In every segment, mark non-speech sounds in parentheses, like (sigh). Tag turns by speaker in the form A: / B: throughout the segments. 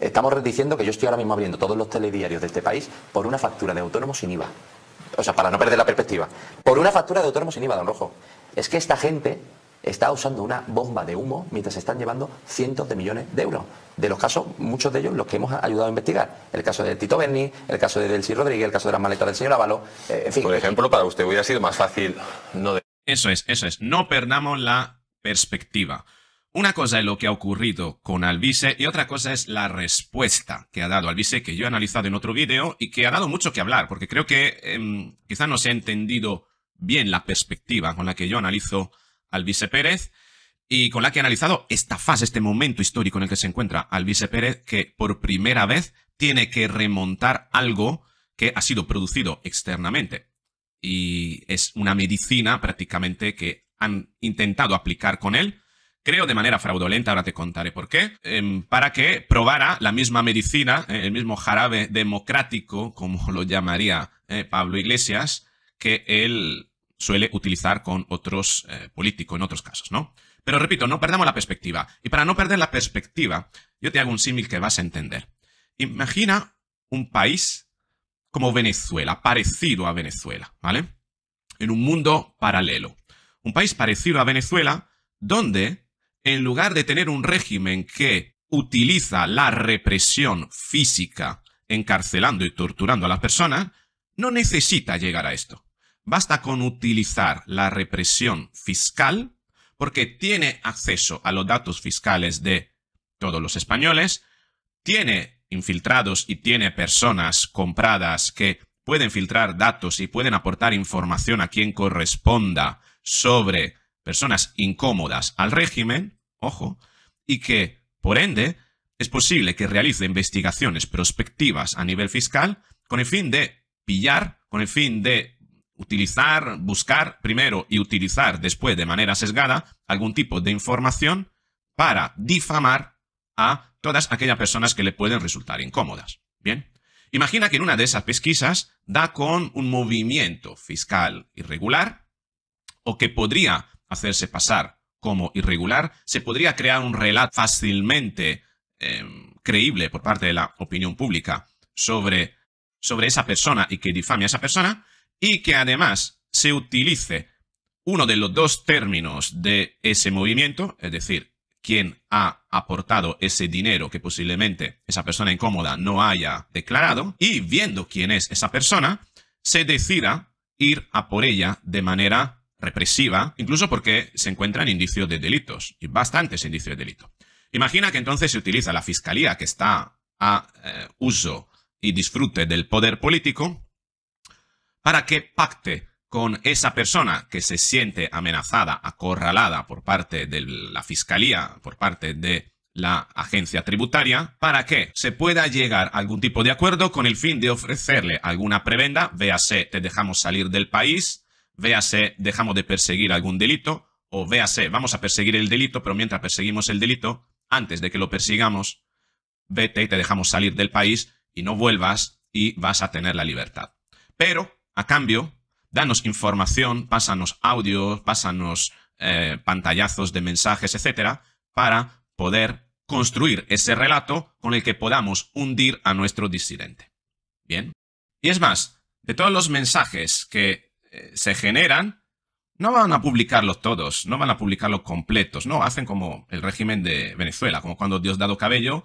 A: Estamos diciendo que yo estoy ahora mismo abriendo todos los telediarios de este país por una factura de autónomos sin IVA. O sea, para no perder la perspectiva. Por una factura de autónomos sin IVA, don Rojo. Es que esta gente está usando una bomba de humo mientras se están llevando cientos de millones de euros. De los casos, muchos de ellos los que hemos ayudado a investigar. El caso de Tito Berni, el caso de Delcy Rodríguez, el caso de las maletas del señor Ávalo, eh, Por ejemplo, para usted hubiera sido más fácil no... Eso es, eso es. No perdamos la perspectiva. Una cosa es lo que ha ocurrido con Alvise y otra cosa es la respuesta que ha dado Alvise, que yo he analizado en otro vídeo y que ha dado mucho que hablar, porque creo que quizás em, quizá no se ha entendido bien la perspectiva con la que yo analizo Alvise Pérez y con la que he analizado esta fase, este momento histórico en el que se encuentra Alvise Pérez, que por primera vez tiene que remontar algo que ha sido producido externamente. Y es una medicina prácticamente que han intentado aplicar con él creo de manera fraudulenta, ahora te contaré por qué, em, para que probara la misma medicina, eh, el mismo jarabe democrático, como (laughs) lo llamaría eh, Pablo Iglesias, que él suele utilizar con otros eh, políticos en otros casos, ¿no? Pero repito, no perdamos la perspectiva. Y para no perder la perspectiva, yo te hago un símil que vas a entender. Imagina un país como Venezuela, parecido a Venezuela, ¿vale? En un mundo paralelo. Un país parecido a Venezuela, donde en lugar de tener un régimen que utiliza la represión física, encarcelando y torturando a las personas, no necesita llegar a esto. Basta con utilizar la represión fiscal porque tiene acceso a los datos fiscales de todos los españoles, tiene infiltrados y tiene personas compradas que pueden filtrar datos y pueden aportar información a quien corresponda sobre personas incómodas al régimen, ojo, y que, por ende, es posible que realice investigaciones prospectivas a nivel fiscal con el fin de pillar, con el fin de utilizar, buscar primero y utilizar después de manera sesgada algún tipo de información para difamar a todas aquellas personas que le pueden resultar incómodas. Bien. Imagina que en una de esas pesquisas da con un movimiento fiscal irregular o que podría hacerse pasar como irregular, se podría crear un relato fácilmente eh, creíble por parte de la opinión pública sobre, sobre esa persona y que difame a esa persona, y que además se utilice uno de los dos términos de ese movimiento, es decir, quien ha aportado ese dinero que posiblemente esa persona incómoda no haya declarado, y viendo quién es esa persona, se decida ir a por ella de manera represiva, incluso porque se encuentran indicios de delitos, y bastantes indicios de delito. Imagina que entonces se utiliza la fiscalía que está a eh, uso y disfrute del poder político para que pacte con esa persona que se siente amenazada, acorralada por parte de la fiscalía, por parte de la agencia tributaria, para que se pueda llegar a algún tipo de acuerdo con el fin de ofrecerle alguna prebenda, véase, te dejamos salir del país, véase dejamos de perseguir algún delito, o véase vamos a perseguir el delito, pero mientras perseguimos el delito, antes de que lo persigamos, vete y te dejamos salir del país y no vuelvas y vas a tener la libertad. Pero, a cambio, danos información, pásanos audios, pásanos eh, pantallazos de mensajes, etcétera, para poder construir ese relato con el que podamos hundir a nuestro disidente. Bien. Y es más, de todos los mensajes que eh, se generan, no van a publicarlos todos, no van a publicarlos completos, no, hacen como el régimen de Venezuela, como cuando Diosdado Cabello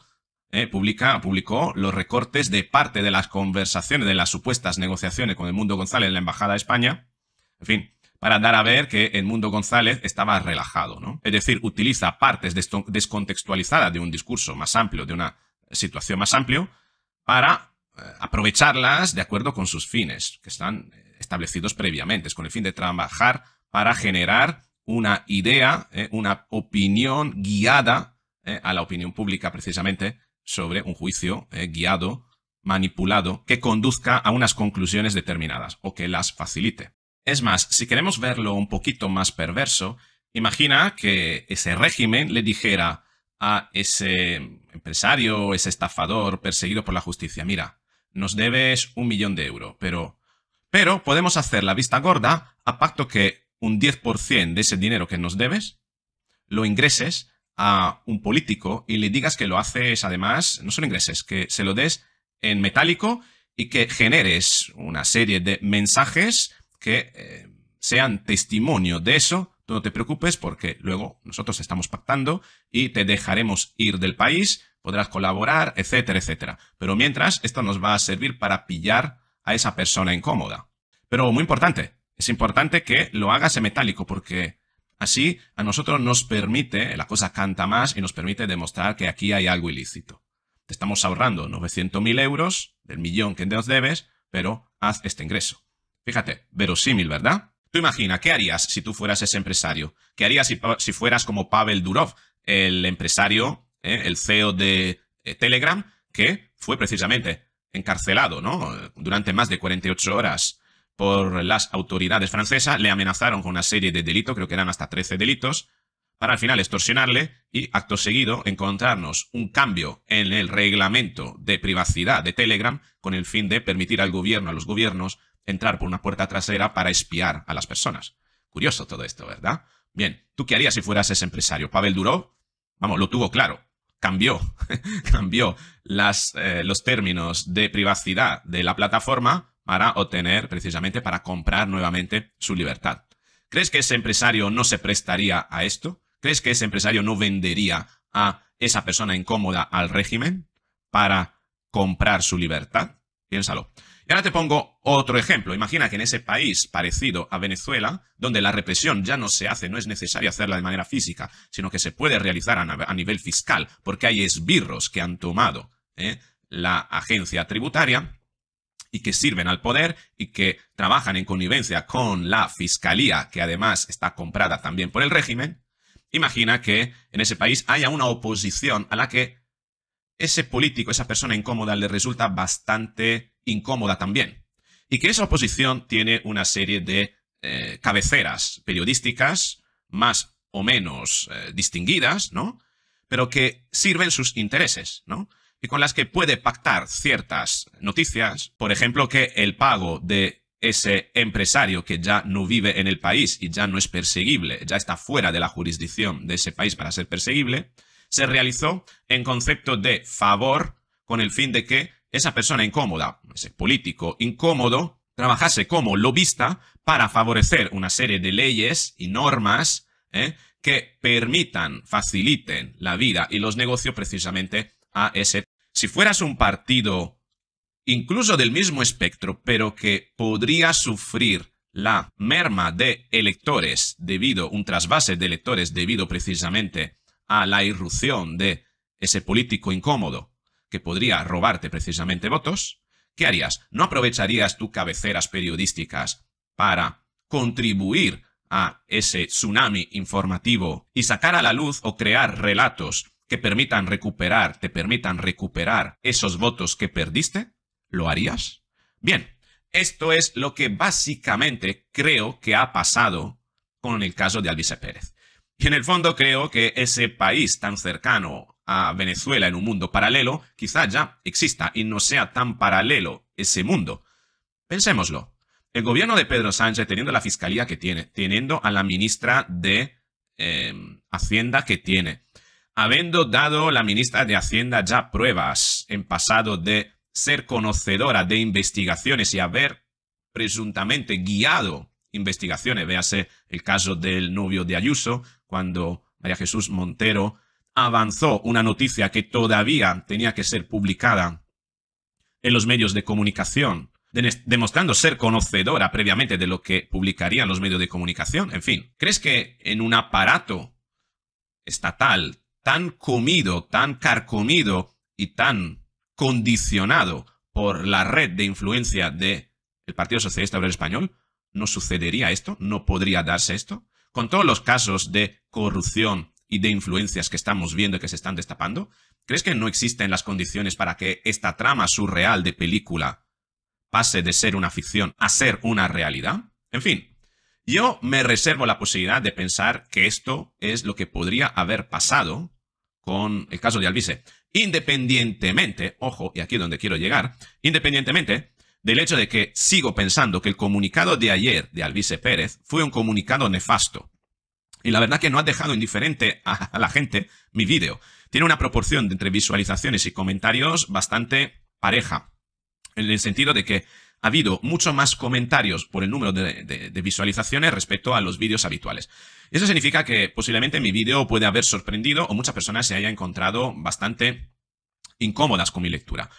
A: eh, publica, publicó los recortes de parte de las conversaciones, de las supuestas negociaciones con el Mundo González en la Embajada de España, en fin, para dar a ver que el Mundo González estaba relajado, ¿no? Es decir, utiliza partes descontextualizadas de un discurso más amplio, de una situación más amplio, para eh, aprovecharlas de acuerdo con sus fines, que están establecidos previamente, es con el fin de trabajar para generar una idea, eh, una opinión guiada eh, a la opinión pública precisamente sobre un juicio eh, guiado, manipulado, que conduzca a unas conclusiones determinadas o que las facilite. Es más, si queremos verlo un poquito más perverso, imagina que ese régimen le dijera a ese empresario, ese estafador perseguido por la justicia, mira, nos debes un millón de euros, pero pero podemos hacer la vista gorda a pacto que un 10% de ese dinero que nos debes lo ingreses a un político y le digas que lo haces además, no solo ingreses, que se lo des en metálico y que generes una serie de mensajes que eh, sean testimonio de eso. Tú no te preocupes porque luego nosotros estamos pactando y te dejaremos ir del país, podrás colaborar, etcétera, etcétera. Pero mientras, esto nos va a servir para pillar a esa persona incómoda. Pero muy importante, es importante que lo hagas en metálico porque así a nosotros nos permite, la cosa canta más y nos permite demostrar que aquí hay algo ilícito. Te estamos ahorrando 900.000 euros del millón que nos debes, pero haz este ingreso. Fíjate, verosímil, ¿verdad? Tú imagina, ¿qué harías si tú fueras ese empresario? ¿Qué harías si, fueras como Pavel Durov, el empresario, eh, el CEO de eh, Telegram, que fue precisamente encarcelado, ¿no? Durante más de 48 horas por las autoridades francesas, le amenazaron con una serie de delitos, creo que eran hasta 13 delitos, para al final extorsionarle y acto seguido encontrarnos un cambio en el reglamento de privacidad de Telegram con el fin de permitir al gobierno, a los gobiernos, entrar por una puerta trasera para espiar a las personas. Curioso todo esto, ¿verdad? Bien, ¿tú qué harías si fueras ese empresario? Pavel Duró? vamos, lo tuvo claro cambió, (laughs) cambió eh, los términos de privacidad de la plataforma para obtener, precisamente, para comprar nuevamente su libertad. ¿Crees que ese empresario no se prestaría a esto? ¿Crees que ese empresario no vendería a esa persona incómoda al régimen para comprar su libertad? Piénsalo. Y ahora te pongo otro ejemplo. Imagina que en ese país parecido a Venezuela, donde la represión ya no se hace, no es necesario hacerla de manera física, sino que se puede realizar a, nivel fiscal, porque hay esbirros que han tomado ¿eh? la agencia tributaria y que sirven al poder y que trabajan en connivencia con la fiscalía, que además está comprada también por el régimen. Imagina que en ese país haya una oposición a la que ese político, esa persona incómoda, le resulta bastante incómoda también. Y que esa oposición tiene una serie de eh, cabeceras periodísticas más o menos eh, distinguidas, ¿no? Pero que sirven sus intereses, ¿no? Y con las que puede pactar ciertas noticias, por ejemplo, que el pago de ese empresario que ya no vive en el país y ya no es perseguible, ya está fuera de la jurisdicción de ese país para ser perseguible, se realizó en concepto de favor con el fin de que esa persona incómoda, ese político incómodo, trabajase como lobista para favorecer una serie de leyes y normas ¿eh? que permitan, faciliten la vida y los negocios precisamente a ese. Si fueras un partido incluso del mismo espectro, pero que podría sufrir la merma de electores debido, un trasvase de electores debido precisamente a la irrupción de ese político incómodo que podría robarte precisamente votos, ¿qué harías? ¿No aprovecharías tus cabeceras periodísticas para contribuir a ese tsunami informativo y sacar a la luz o crear relatos que permitan recuperar, te permitan recuperar esos votos que perdiste? ¿Lo harías? Bien, esto es lo que básicamente creo que ha pasado con el caso de Alvise Pérez. Y en el fondo creo que ese país tan cercano a Venezuela en un mundo paralelo, quizá ya exista y no sea tan paralelo ese mundo. Pensémoslo. El gobierno de Pedro Sánchez, teniendo la fiscalía que tiene, teniendo a la ministra de em, Hacienda que tiene, habiendo dado la ministra de Hacienda ya pruebas en pasado de ser conocedora de investigaciones y haber presuntamente guiado investigaciones, véase el caso del novio de Ayuso, cuando María Jesús Montero avanzó una noticia que todavía tenía que ser publicada en los medios de comunicación, demostrando ser conocedora previamente de lo que publicarían los medios de comunicación. En fin, ¿crees que en un aparato estatal tan comido, tan carcomido y tan condicionado por la red de influencia del Partido Socialista Obrero Español, no sucedería esto? ¿No podría darse esto? Con todos los casos de corrupción y de influencias que estamos viendo y que se están destapando? ¿Crees que no existen las condiciones para que esta trama surreal de película pase de ser una ficción a ser una realidad? En fin, yo me reservo la posibilidad de pensar que esto es lo que podría haber pasado con el caso de Alvise. Independientemente, ojo, y aquí es donde quiero llegar, independientemente del hecho de que sigo pensando que el comunicado de ayer de Alvise Pérez fue un comunicado nefasto, y la verdad que no ha dejado indiferente a la gente mi vídeo. Tiene una proporción de entre visualizaciones y comentarios bastante pareja. En el sentido de que ha habido mucho más comentarios por el número de, visualizaciones respecto a los vídeos habituales. Eso significa que posiblemente mi vídeo puede haber sorprendido o muchas personas se hayan encontrado bastante incómodas con mi lectura.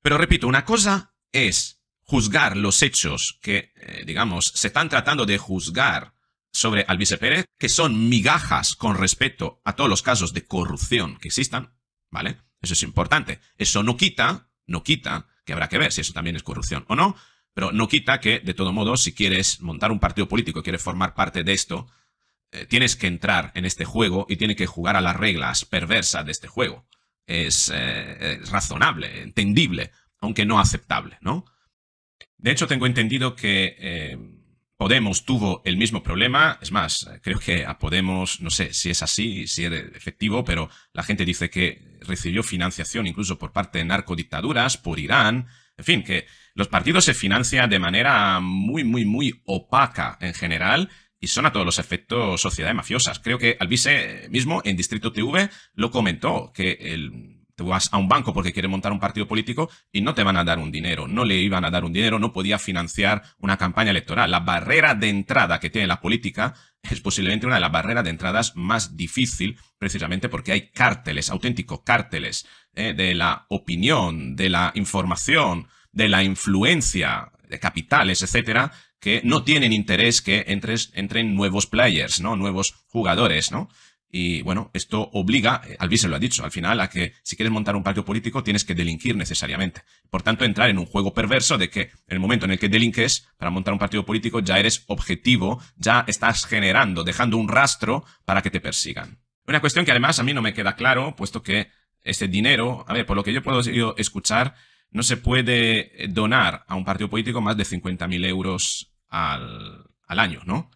A: Pero repito, una cosa es juzgar los hechos que, eh, digamos, se están tratando de juzgar sobre Alvise Pérez, que son migajas con respecto a todos los casos de corrupción que existan, ¿vale? Eso es importante. Eso no quita, no quita, que habrá que ver si eso también es corrupción o no, pero no quita que, de todo modo, si quieres montar un partido político, quieres formar parte de esto, eh, tienes que entrar en este juego y tienes que jugar a las reglas perversas de este juego. Eh, es, razonable, entendible, aunque no aceptable, ¿no? De hecho, tengo entendido que eh, Podemos tuvo el mismo problema, es más, creo que a Podemos, no sé si es así, si es efectivo, pero la gente dice que recibió financiación incluso por parte de narcodictaduras, por Irán, en fin, que los partidos se financian de manera muy, muy, muy opaca en general y son a todos los efectos sociedades mafiosas. Creo que Alvise mismo en Distrito TV lo comentó, que el, te vas a un banco porque quiere montar un partido político y no te van a dar un dinero, no le iban a dar un dinero, no podía financiar una campaña electoral. La barrera de entrada que tiene la política es posiblemente una de las barreras de entradas más difícil, precisamente porque hay cárteles, auténticos cárteles eh, de la opinión, de la información, de la influencia, de capitales, etcétera, que no tienen interés que entres, entren nuevos players, ¿no? Nuevos jugadores, ¿no? Y bueno, esto obliga, eh, Albi se lo ha dicho, al final a que si quieres montar un partido político tienes que delinquir necesariamente. Por tanto, entrar en un juego perverso de que en el momento en el que delinques para montar un partido político ya eres objetivo, ya estás generando, dejando un rastro para que te persigan. Una cuestión que además a mí no me queda claro, puesto que este dinero, a ver, por lo que yo puedo escuchar, no se puede eh, donar a un partido político más de 50.000 euros al, al año, ¿no?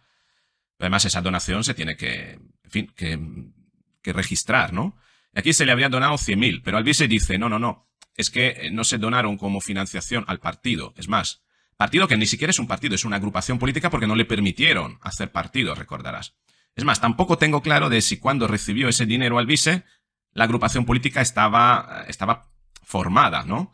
A: Además, esa donación se tiene que fin, que, registrar, ¿no? Aquí se le habrían donado 100.000, pero Albise dice, no, no, no, es que eh, no se donaron como financiación al partido. Es más, partido que ni siquiera es un partido, es una agrupación política porque no le permitieron hacer partido, recordarás. Es más, tampoco tengo claro de si cuando recibió ese dinero Albise, la agrupación política estaba, estaba formada, ¿no?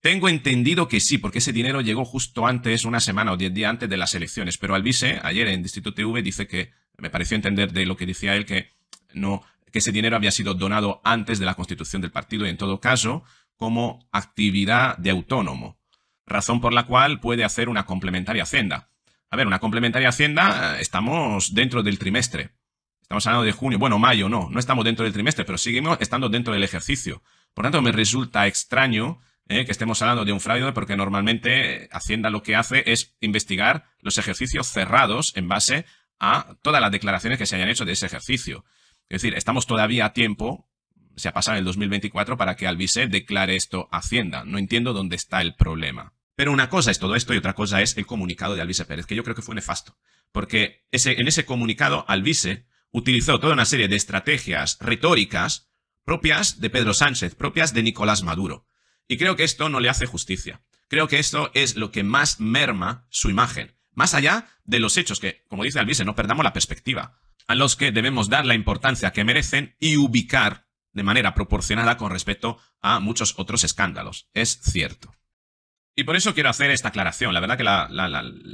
A: Tengo entendido que sí, porque ese dinero llegó justo antes, una semana o diez días antes de las elecciones, pero Alvise, ayer en Distrito TV, dice que me pareció entender de lo que decía él que no que ese dinero había sido donado antes de la constitución del partido y en todo caso como actividad de autónomo, razón por la cual puede hacer una complementaria hacienda. A ver, una complementaria hacienda eh, estamos dentro del trimestre. Estamos hablando de junio, bueno, mayo no, no estamos dentro del trimestre, pero seguimos estando dentro del ejercicio. Por tanto, me resulta extraño eh, que estemos hablando de un fraude porque normalmente Hacienda lo que hace es investigar los ejercicios cerrados en base a a todas las declaraciones que se hayan hecho de ese ejercicio. Es decir, estamos todavía a tiempo, se ha pasado el 2024, para que Albise declare esto Hacienda. No entiendo dónde está el problema. Pero una cosa es todo esto y otra cosa es el comunicado de Alvise Pérez, que yo creo que fue nefasto. Porque en ese comunicado, Alvise utilizó toda una serie de estrategias retóricas propias de Pedro Sánchez, propias de Nicolás Maduro. Y creo que esto no le hace justicia. Creo que esto es lo que más merma su imagen más allá de los hechos, que, como dice Alvise, no perdamos la perspectiva, a los que debemos dar la importancia que merecen y ubicar de manera proporcionada con respecto a muchos otros escándalos. Es cierto. Y por eso quiero hacer esta aclaración. La verdad que la,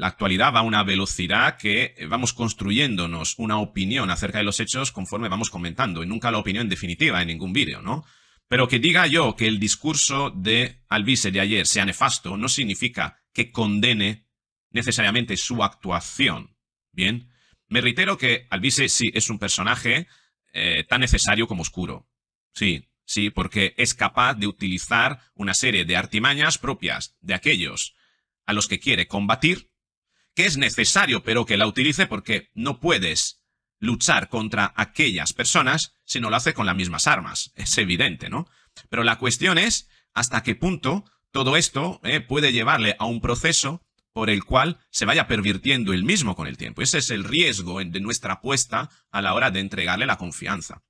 A: actualidad va a una velocidad que vamos construyéndonos una opinión acerca de los hechos conforme vamos comentando, y nunca la opinión definitiva en ningún vídeo, ¿no? Pero que diga yo que el discurso de Alvise de ayer sea nefasto no significa que condene necesariamente su actuación. Bien, me reitero que Albise sí es un personaje eh, tan necesario como oscuro. Sí, sí, porque es capaz de utilizar una serie de artimañas propias de aquellos a los que quiere combatir, que es necesario pero que la utilice porque no puedes luchar contra aquellas personas si no lo hace con las mismas armas. (laughs) Es evidente, ¿no? Pero la cuestión es hasta qué punto todo esto eh, puede llevarle a un proceso por el cual se vaya pervirtiendo el mismo con el tiempo. Ese es el riesgo de nuestra apuesta a la hora de entregarle la confianza.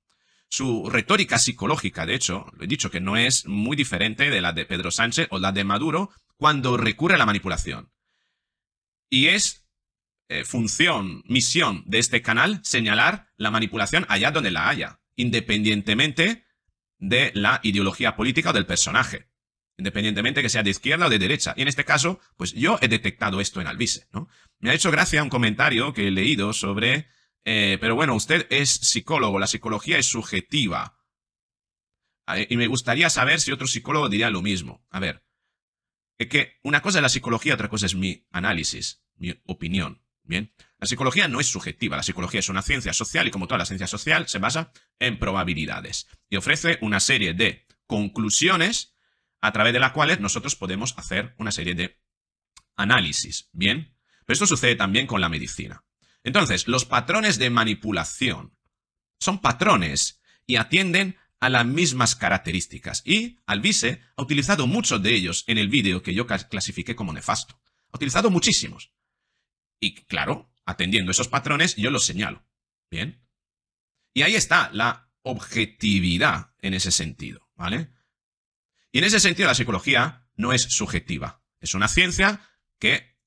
A: Su retórica psicológica, de hecho, lo he dicho que no es muy diferente de la de Pedro Sánchez o la de Maduro cuando recurre a la manipulación. Y es eh, función, misión de este canal señalar la manipulación allá donde la haya, independientemente de la ideología política o del personaje independientemente que sea de izquierda o de derecha. Y en este caso, pues yo he detectado esto en Albice. ¿no? Me ha hecho gracia un comentario que he leído sobre, eh, pero bueno, usted es psicólogo, la psicología es subjetiva. Y me gustaría saber si otro psicólogo diría lo mismo. A ver, es que una cosa es la psicología, otra cosa es mi análisis, mi opinión, ¿bien? La psicología no es subjetiva, la psicología es una ciencia social y como toda la ciencia social se basa en probabilidades y ofrece una serie de conclusiones a través de las cuales nosotros podemos hacer una serie de análisis, ¿bien? Pero esto sucede también con la medicina. Entonces, los patrones de manipulación son patrones y atienden a las mismas características. Y Alvise ha utilizado muchos de ellos en el vídeo que yo clasifiqué como nefasto. Ha utilizado muchísimos. Y claro, atendiendo esos patrones, yo los señalo. ¿Bien? Y ahí está la objetividad en ese sentido, ¿vale? Y en ese sentido, la psicología no es subjetiva. Es una ciencia que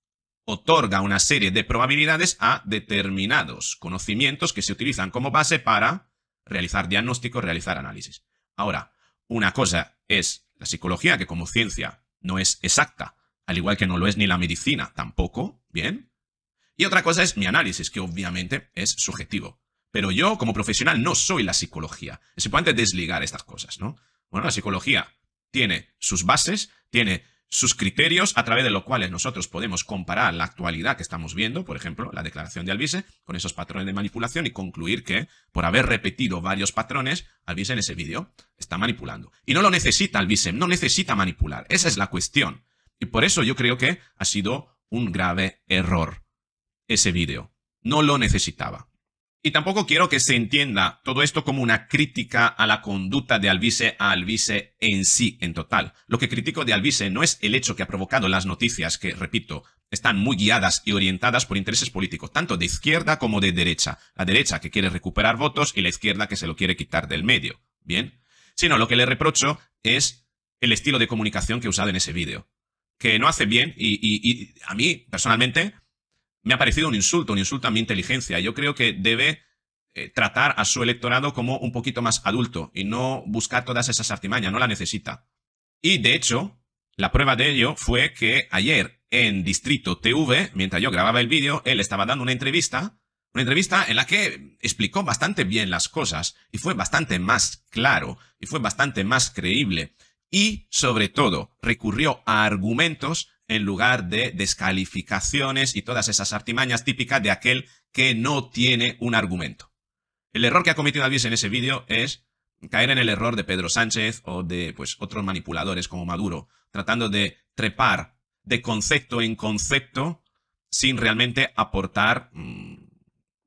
A: otorga una serie de probabilidades a determinados conocimientos que se utilizan como base para realizar diagnósticos, realizar análisis. Ahora, una cosa es la psicología, que como ciencia no es exacta, al igual que no lo es ni la medicina tampoco, ¿bien? Y otra cosa es mi análisis, que obviamente es subjetivo. Pero yo, como profesional, no soy la psicología. es importante desligar estas cosas, ¿no? Bueno, la psicología tiene sus bases, tiene sus criterios a través de los cuales nosotros podemos comparar la actualidad que estamos viendo, por ejemplo, la declaración de Albise, con esos patrones de manipulación y concluir que, por haber repetido varios patrones, Albise en ese vídeo está manipulando. Y no lo necesita Albise, no necesita manipular, esa es la cuestión. Y por eso yo creo que ha sido un grave error ese vídeo. No lo necesitaba. Y tampoco quiero que se entienda todo esto como una crítica a la conducta de Alvise a Alvise en sí, en total. Lo que critico de Alvise no es el hecho que ha provocado las noticias, que, repito, están muy guiadas y orientadas por intereses políticos, tanto de izquierda como de derecha. La derecha que quiere recuperar votos y la izquierda que se lo quiere quitar del medio. ¿Bien? Sino lo que le reprocho es el estilo de comunicación que he usado en ese vídeo. Que no hace bien y, y a mí, personalmente, me ha parecido un insulto, un insulto a mi inteligencia. Yo creo que debe eh, tratar a su electorado como un poquito más adulto y no buscar todas esas artimañas, no la necesita. Y de hecho, la prueba de ello fue que ayer en Distrito TV, mientras yo grababa el vídeo, él estaba dando una entrevista, una entrevista en la que explicó bastante bien las cosas y fue bastante más claro y fue bastante más creíble y sobre todo recurrió a argumentos en lugar de descalificaciones y todas esas artimañas típicas de aquel que no tiene un argumento. El error que ha cometido Alvise en ese vídeo es caer en el error de Pedro Sánchez o de pues, otros manipuladores como Maduro, tratando de trepar de concepto en concepto sin realmente aportar mm,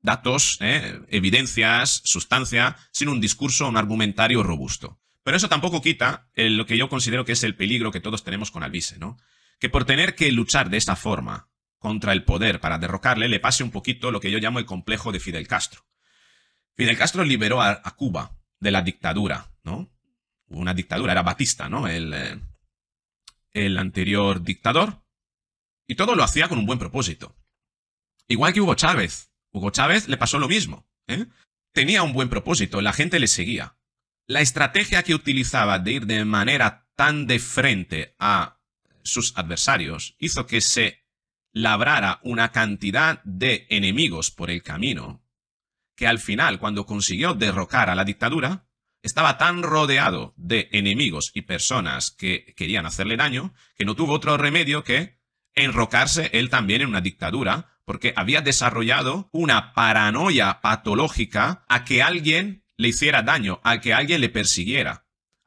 A: datos, ¿eh? evidencias, sustancia, sin un discurso, un argumentario robusto. Pero eso tampoco quita lo que yo considero que es el peligro que todos tenemos con Alvise, ¿no? que por tener que luchar de esta forma contra el poder para derrocarle, le pase un poquito lo que yo llamo el complejo de Fidel Castro. Fidel Castro liberó a, Cuba de la dictadura, ¿no? Una dictadura, era Batista, ¿no? El, eh, el anterior dictador. Y todo lo hacía con un buen propósito. Igual que Hugo Chávez. Hugo Chávez le pasó lo mismo. ¿eh? Tenía un buen propósito, la gente le seguía. La estrategia que utilizaba de ir de manera tan de frente a sus adversarios hizo que se labrara una cantidad de enemigos por el camino, que al final, cuando consiguió derrocar a la dictadura, estaba tan rodeado de enemigos y personas que querían hacerle daño, que no tuvo otro remedio que enrocarse él también en una dictadura, porque había desarrollado una paranoia patológica a que alguien le hiciera daño, a que alguien le persiguiera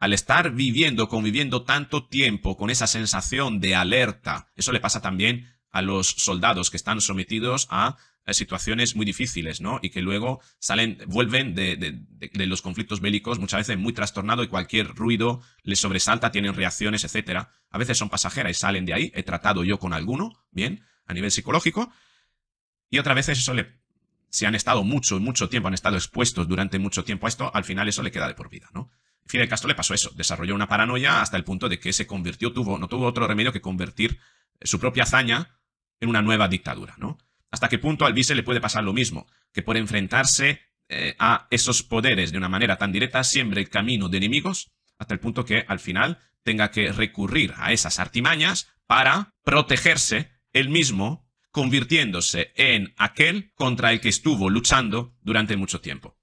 A: al estar viviendo, conviviendo tanto tiempo con esa sensación de alerta, eso le pasa también a los soldados que están sometidos a eh, situaciones muy difíciles, ¿no? Y que luego salen, vuelven de, los conflictos bélicos muchas veces muy trastornado y cualquier ruido les sobresalta, tienen reacciones, etcétera. A veces son pasajeras y salen de ahí. He tratado yo con alguno, bien, a nivel psicológico. Y otras veces eso le, si han estado mucho, mucho tiempo, han estado expuestos durante mucho tiempo a esto, al final eso le queda de por vida, ¿no? Fidel Castro le pasó eso, desarrolló una paranoia hasta el punto de que se convirtió, tuvo, no tuvo otro remedio que convertir eh, su propia hazaña en una nueva dictadura, ¿no? ¿Hasta qué punto al vice le puede pasar lo mismo? Que por enfrentarse eh, a esos poderes de una manera tan directa siempre el camino de enemigos, hasta el punto que al final tenga que recurrir a esas artimañas para protegerse él mismo, convirtiéndose en aquel contra el que estuvo luchando durante mucho tiempo.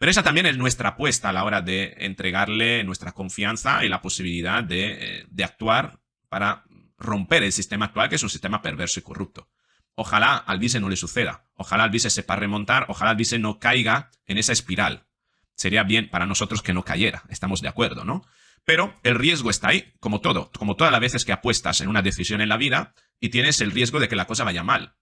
A: Pero esa también es nuestra apuesta a la hora de entregarle nuestra confianza y la posibilidad eh, de, actuar para romper el sistema actual, que es un sistema perverso y corrupto. Ojalá al vice no le suceda, ojalá al vice sepa remontar, ojalá al vice no caiga en esa espiral. Sería bien para nosotros que no cayera, estamos de acuerdo, ¿no? Pero el riesgo está ahí, como todo, como todas las veces que apuestas en una decisión en la vida y tienes el riesgo de que la cosa vaya mal.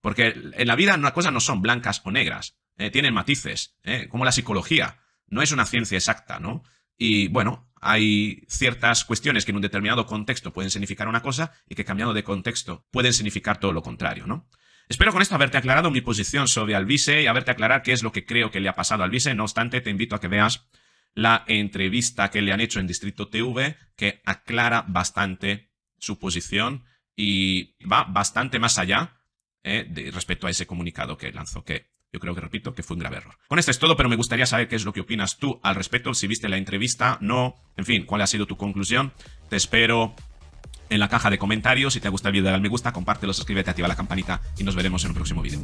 A: Porque en la vida las cosas no son blancas o negras, eh, tienen matices, eh, como la psicología. No es una ciencia exacta, ¿no? Y bueno, hay ciertas cuestiones que en un determinado contexto pueden significar una cosa y que cambiando de contexto pueden significar todo lo contrario, ¿no? Espero con esto haberte aclarado mi posición sobre Alvise y haberte aclarado qué es lo que creo que le ha pasado a Alvise. No obstante, te invito a que veas la entrevista que le han hecho en Distrito TV, que aclara bastante su posición y va bastante más allá eh, respecto a ese comunicado que lanzó, que yo creo que, repito, que fue un grave error. Con esto es todo, pero me gustaría saber qué es lo que opinas tú al respecto, si viste la entrevista, no, en fin, cuál ha sido tu conclusión. Te espero en la caja de comentarios. Si te ha gustado el vídeo, dale me gusta, compártelo, suscríbete, activa la campanita y nos veremos en un próximo video.